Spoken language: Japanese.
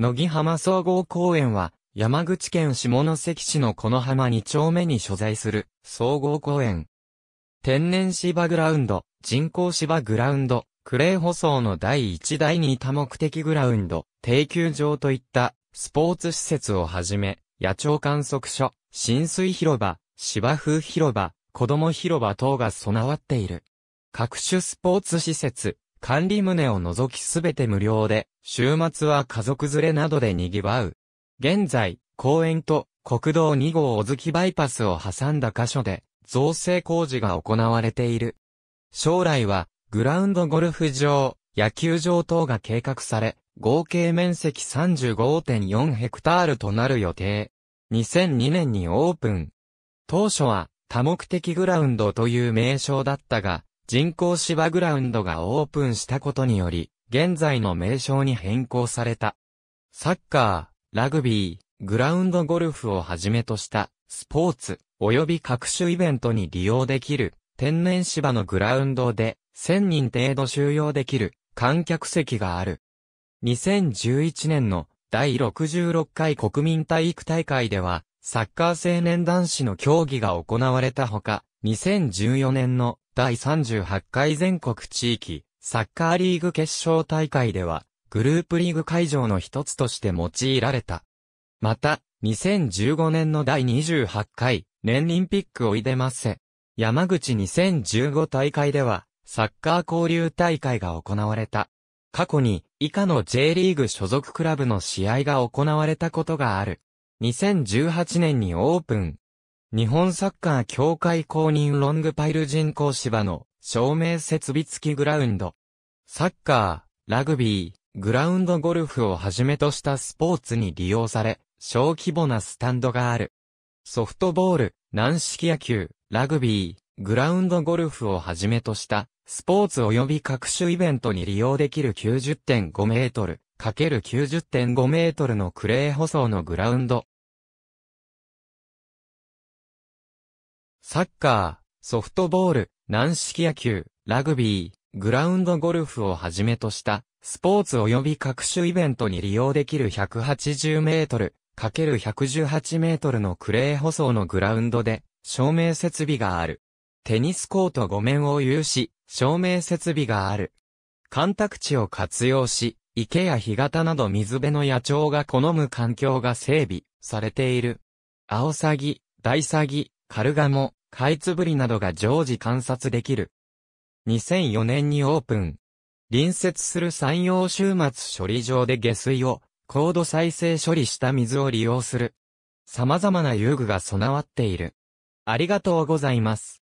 野木浜総合公園は、山口県下関市のこの浜2丁目に所在する総合公園。天然芝グラウンド、人工芝グラウンド、クレー舗装の第1第2多目的グラウンド、定休場といったスポーツ施設をはじめ、野鳥観測所、浸水広場、芝生広場、子供広場等が備わっている。各種スポーツ施設、管理棟を除きすべて無料で、週末は家族連れなどで賑わう。現在、公園と国道2号小月バイパスを挟んだ箇所で、造成工事が行われている。将来は、グラウンドゴルフ場、野球場等が計画され、合計面積35.4ヘクタールとなる予定。2002年にオープン。当初は多目的グラウンドという名称だったが、人工芝グラウンドがオープンしたことにより、現在の名称に変更された。サッカー、ラグビー、グラウンドゴルフをはじめとした、スポーツ、及び各種イベントに利用できる、天然芝のグラウンドで、1000人程度収容できる、観客席がある。2011年の第66回国民体育大会では、サッカー青年男子の競技が行われたほか、2014年の第38回全国地域サッカーリーグ決勝大会では、グループリーグ会場の一つとして用いられた。また、2015年の第28回、年輪ピックをいでませ。山口2015大会では、サッカー交流大会が行われた。過去に、以下の J リーグ所属クラブの試合が行われたことがある。2018年にオープン、日本サッカー協会公認ロングパイル人工芝の照明設備付きグラウンド。サッカー、ラグビー、グラウンドゴルフをはじめとしたスポーツに利用され、小規模なスタンドがある。ソフトボール、軟式野球、ラグビー、グラウンドゴルフをはじめとした、スポーツ及び各種イベントに利用できる90.5メートル、×90.5 メートルのクレー舗装のグラウンド。サッカー、ソフトボール、軟式野球、ラグビー、グラウンドゴルフをはじめとした、スポーツ及び各種イベントに利用できる180メートル、かける118メートルのクレー舗装のグラウンドで、照明設備がある。テニスコート5面を有し、照明設備がある。干拓地を活用し、池や干潟など水辺の野鳥が好む環境が整備されている。アオサギ、ダイサギ、カルガモ、カイツブリなどが常時観察できる。2004年にオープン。隣接する山陽週末処理場で下水を高度再生処理した水を利用する。様々な遊具が備わっている。ありがとうございます。